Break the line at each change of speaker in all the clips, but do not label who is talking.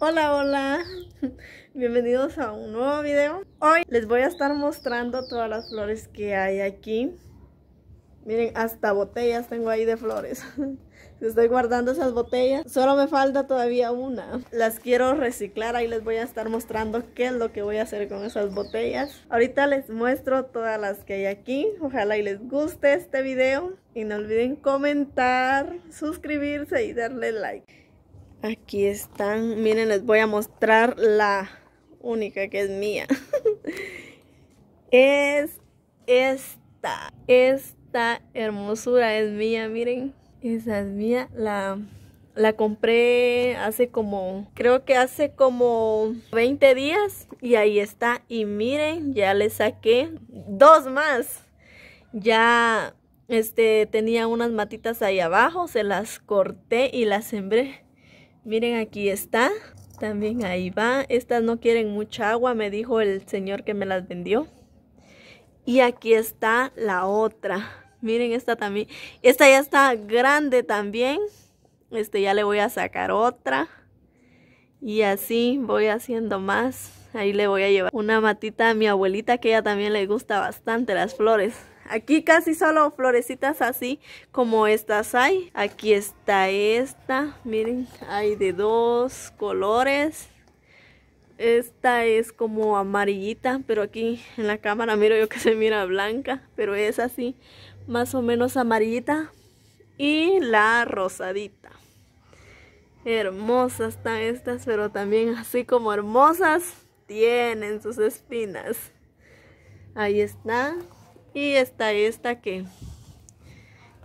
Hola, hola, bienvenidos a un nuevo video Hoy les voy a estar mostrando todas las flores que hay aquí Miren, hasta botellas tengo ahí de flores Estoy guardando esas botellas, solo me falta todavía una Las quiero reciclar, ahí les voy a estar mostrando qué es lo que voy a hacer con esas botellas Ahorita les muestro todas las que hay aquí, ojalá y les guste este video Y no olviden comentar, suscribirse y darle like Aquí están. Miren, les voy a mostrar la única que es mía. es esta. Esta hermosura es mía, miren. Esa es mía. La, la compré hace como, creo que hace como 20 días. Y ahí está. Y miren, ya le saqué dos más. Ya este, tenía unas matitas ahí abajo. Se las corté y las sembré Miren, aquí está. También ahí va. Estas no quieren mucha agua, me dijo el señor que me las vendió. Y aquí está la otra. Miren esta también. Esta ya está grande también. Este ya le voy a sacar otra. Y así voy haciendo más. Ahí le voy a llevar una matita a mi abuelita que ella también le gusta bastante las flores. Aquí casi solo florecitas así como estas hay. Aquí está esta. Miren, hay de dos colores. Esta es como amarillita, pero aquí en la cámara miro yo que se mira blanca, pero es así más o menos amarillita. Y la rosadita. Hermosas están estas, pero también así como hermosas tienen sus espinas. Ahí está. Y está esta que,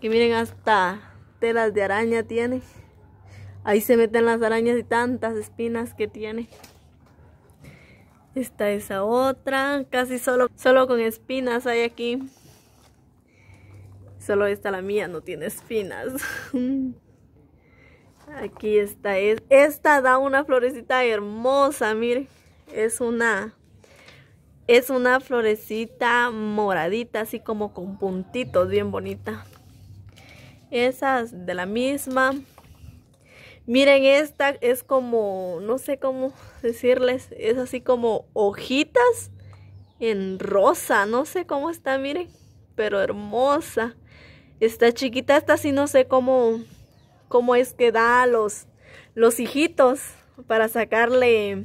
que miren hasta telas de araña tiene. Ahí se meten las arañas y tantas espinas que tiene. Está esa otra, casi solo, solo con espinas hay aquí. Solo esta la mía no tiene espinas. Aquí está. Esta da una florecita hermosa, miren. Es una es una florecita moradita, así como con puntitos, bien bonita. Esas de la misma. Miren, esta es como, no sé cómo decirles, es así como hojitas en rosa, no sé cómo está, miren, pero hermosa. Está chiquita, esta así, no sé cómo, cómo es que da los, los hijitos para sacarle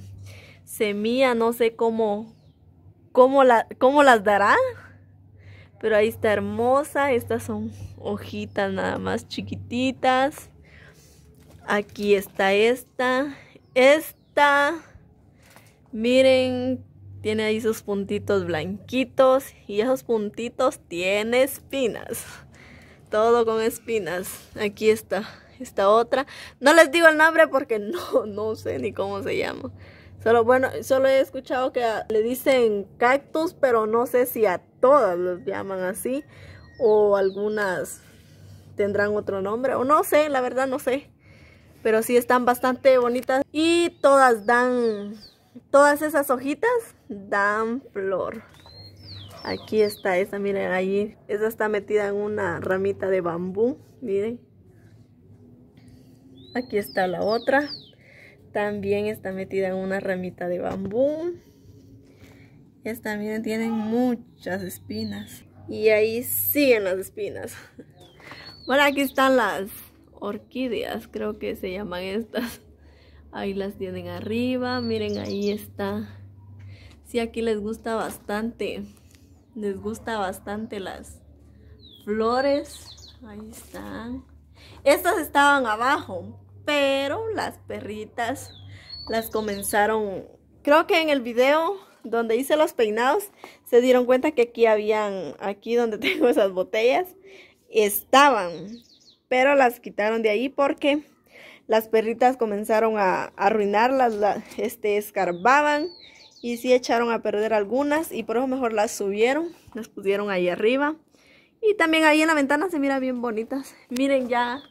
semilla, no sé cómo, cómo, la, las dará. Pero ahí está hermosa. Estas son hojitas nada más chiquititas. Aquí está esta. Esta. Miren, tiene ahí sus puntitos blanquitos. Y esos puntitos tiene espinas. Todo con espinas. Aquí está. Esta otra. No les digo el nombre porque no, no sé ni cómo se llama. Solo, bueno, solo he escuchado que le dicen cactus, pero no sé si a todas los llaman así o algunas tendrán otro nombre o no sé, la verdad no sé. Pero sí están bastante bonitas y todas dan, todas esas hojitas dan flor. Aquí está esa, miren allí. Esa está metida en una ramita de bambú, miren. Aquí está la otra. También está metida en una ramita de bambú. Estas también tienen muchas espinas. Y ahí siguen las espinas. Bueno, aquí están las orquídeas, creo que se llaman estas. Ahí las tienen arriba, miren ahí está. Sí, aquí les gusta bastante, les gusta bastante las flores. Ahí están. Estas estaban abajo, pero las perritas las comenzaron, creo que en el video donde hice los peinados, se dieron cuenta que aquí habían, aquí donde tengo esas botellas, estaban, pero las quitaron de ahí porque las perritas comenzaron a arruinarlas, este, escarbaban y sí echaron a perder algunas y por eso mejor las subieron, las pusieron ahí arriba. Y también ahí en la ventana se miran bien bonitas. Miren ya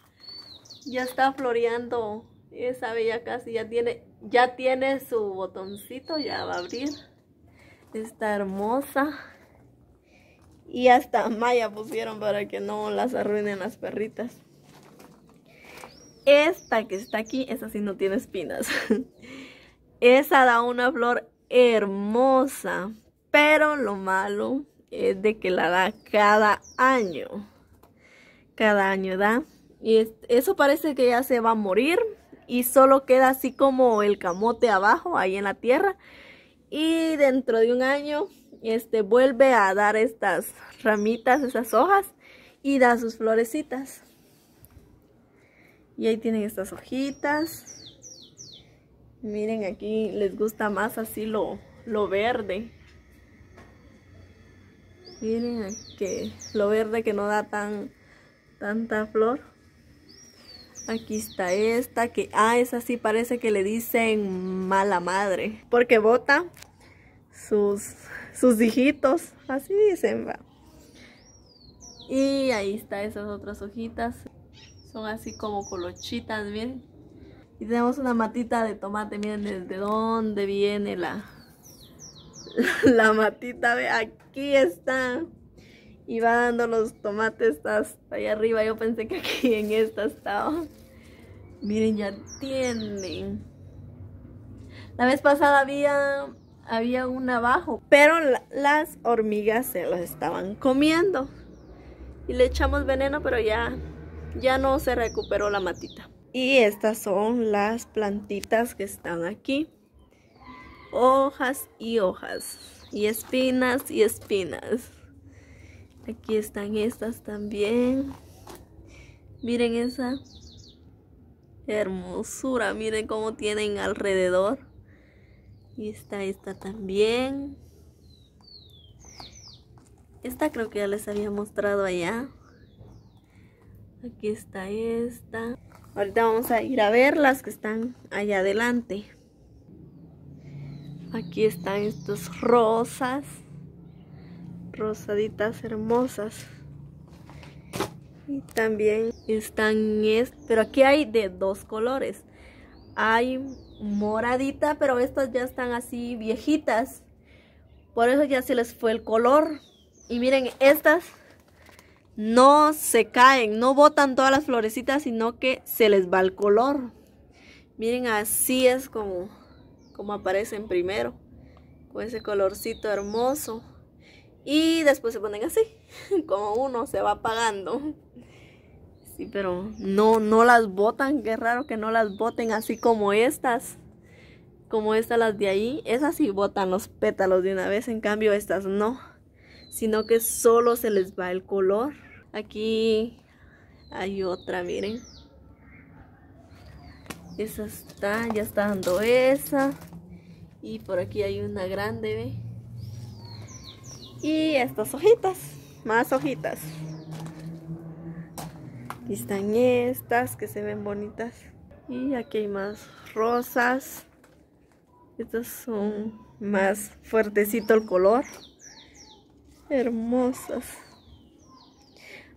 ya está floreando. Esa bella casi ya tiene, ya tiene su botoncito, ya va a abrir. Está hermosa. Y hasta malla pusieron para que no las arruinen las perritas. Esta que está aquí, esa sí no tiene espinas. esa da una flor hermosa. Pero lo malo es de que la da cada año. Cada año da y eso parece que ya se va a morir y solo queda así como el camote abajo, ahí en la tierra. Y dentro de un año, este, vuelve a dar estas ramitas, esas hojas y da sus florecitas. Y ahí tienen estas hojitas. Miren, aquí les gusta más así lo, lo verde. Miren que lo verde que no da tan tanta flor. Aquí está esta, que, ah, esa sí parece que le dicen mala madre. Porque bota sus, sus hijitos, así dicen, va. Y ahí está esas otras hojitas. Son así como colochitas, bien Y tenemos una matita de tomate, miren desde dónde viene la, la, matita, ve, aquí está y va dando los tomates hasta allá arriba. Yo pensé que aquí en esta estaba. Miren, ya tienen. La vez pasada había, había un abajo, pero las hormigas se los estaban comiendo. Y le echamos veneno, pero ya, ya no se recuperó la matita. Y estas son las plantitas que están aquí. Hojas y hojas. Y espinas y espinas. Aquí están estas también. Miren esa hermosura. Miren cómo tienen alrededor. Y está esta también. Esta creo que ya les había mostrado allá. Aquí está esta. Ahorita vamos a ir a ver las que están allá adelante. Aquí están estos rosas rosaditas hermosas. Y también están, pero aquí hay de dos colores. Hay moradita, pero estas ya están así viejitas. Por eso ya se les fue el color. Y miren, estas no se caen, no botan todas las florecitas, sino que se les va el color. Miren, así es como, como aparecen primero, con ese colorcito hermoso. Y después se ponen así, como uno se va apagando Sí, pero no, no las botan, qué raro que no las boten así como estas. Como estas las de ahí, esas sí botan los pétalos de una vez, en cambio estas no. Sino que solo se les va el color. Aquí hay otra, miren. Esa está, ya está dando esa. Y por aquí hay una grande, ¿ve? Y estas hojitas, más hojitas. Aquí están estas que se ven bonitas. Y aquí hay más rosas. Estas son más fuertecito el color. Hermosas.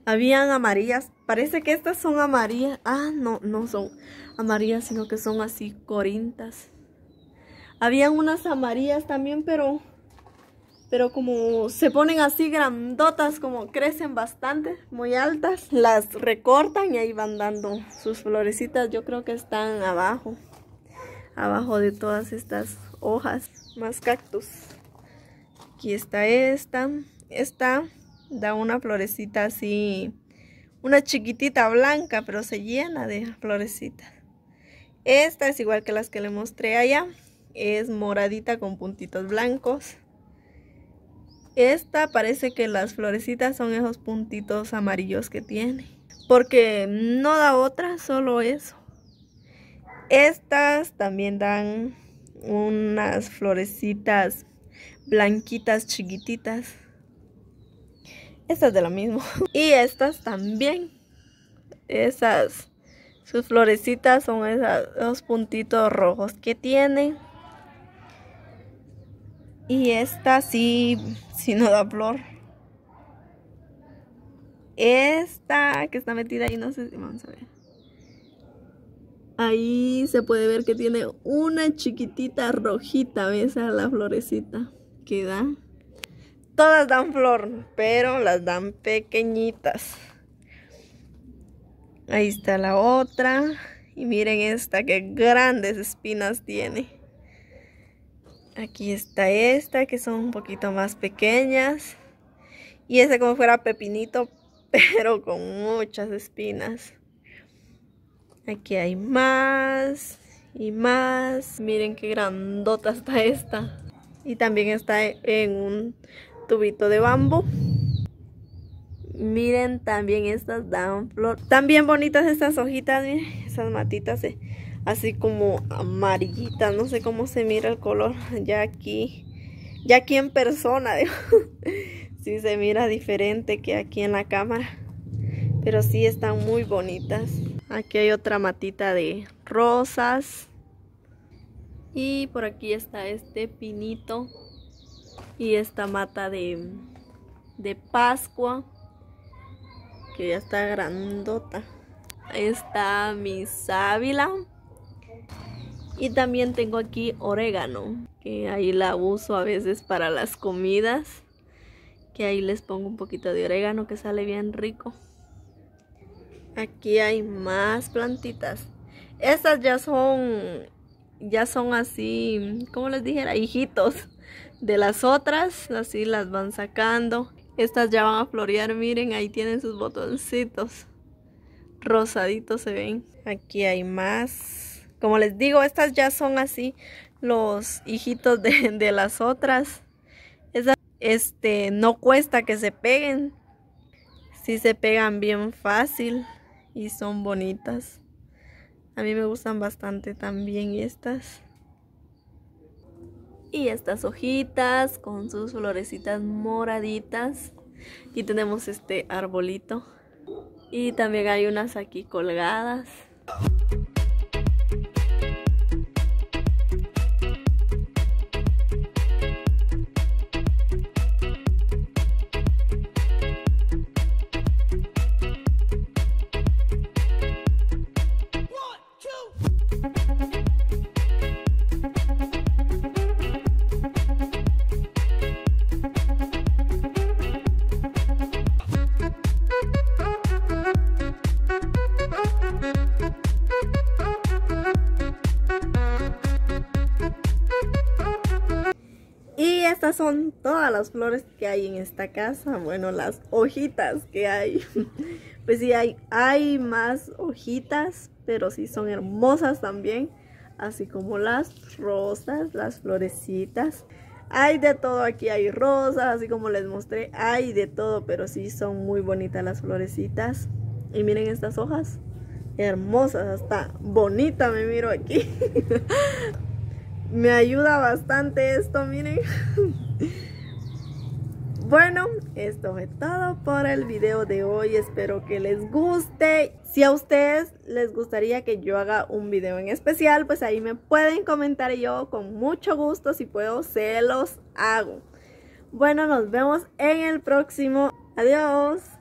Habían amarillas. Parece que estas son amarillas. Ah, no, no son amarillas, sino que son así corintas. Habían unas amarillas también, pero pero como se ponen así grandotas, como crecen bastante, muy altas, las recortan y ahí van dando sus florecitas. Yo creo que están abajo, abajo de todas estas hojas, más cactus. Aquí está esta, esta da una florecita así, una chiquitita blanca, pero se llena de florecitas. Esta es igual que las que le mostré allá, es moradita con puntitos blancos. Esta parece que las florecitas son esos puntitos amarillos que tiene. Porque no da otra, solo eso. Estas también dan unas florecitas blanquitas chiquititas. Estas de lo mismo. Y estas también. Esas, sus florecitas son esos puntitos rojos que tienen. Y esta sí, sí no da flor. Esta que está metida ahí, no sé si vamos a ver. Ahí se puede ver que tiene una chiquitita rojita, ¿ves? A la florecita que da. Todas dan flor, pero las dan pequeñitas. Ahí está la otra. Y miren esta, que grandes espinas tiene. Aquí está esta, que son un poquito más pequeñas. Y esa como fuera pepinito, pero con muchas espinas. Aquí hay más y más. Miren qué grandota está esta. Y también está en un tubito de bambú. Miren también estas Flor. También bonitas estas hojitas, miren, esas matitas eh, así como amarillitas. No sé cómo se mira el color ya aquí, ya aquí en persona. Si sí se mira diferente que aquí en la cámara. Pero sí están muy bonitas. Aquí hay otra matita de rosas. Y por aquí está este pinito y esta mata de Pascua que ya está grandota. Ahí está mi sábila. Y también tengo aquí orégano, que ahí la uso a veces para las comidas. Que ahí les pongo un poquito de orégano que sale bien rico. Aquí hay más plantitas. Estas ya son, ya son así, como les dijera, hijitos de las otras. Así las van sacando. Estas ya van a florear, miren, ahí tienen sus botoncitos. Rosaditos se ven. Aquí hay más. Como les digo, estas ya son así los hijitos de, las otras. este, no cuesta que se peguen. Sí se pegan bien fácil y son bonitas. A mí me gustan bastante también estas y estas hojitas con sus florecitas moraditas. y tenemos este arbolito y también hay unas aquí colgadas. son todas las flores que hay en esta casa, bueno, las hojitas que hay. Pues sí, hay, hay más hojitas, pero sí son hermosas también, así como las rosas, las florecitas. Hay de todo aquí, hay rosas, así como les mostré, hay de todo, pero sí son muy bonitas las florecitas. Y miren estas hojas, hermosas, hasta bonita me miro aquí. me ayuda bastante esto, miren. Bueno, esto es todo por el video de hoy. Espero que les guste. Si a ustedes les gustaría que yo haga un video en especial, pues ahí me pueden comentar yo con mucho gusto, si puedo, se los hago. Bueno, nos vemos en el próximo. Adiós.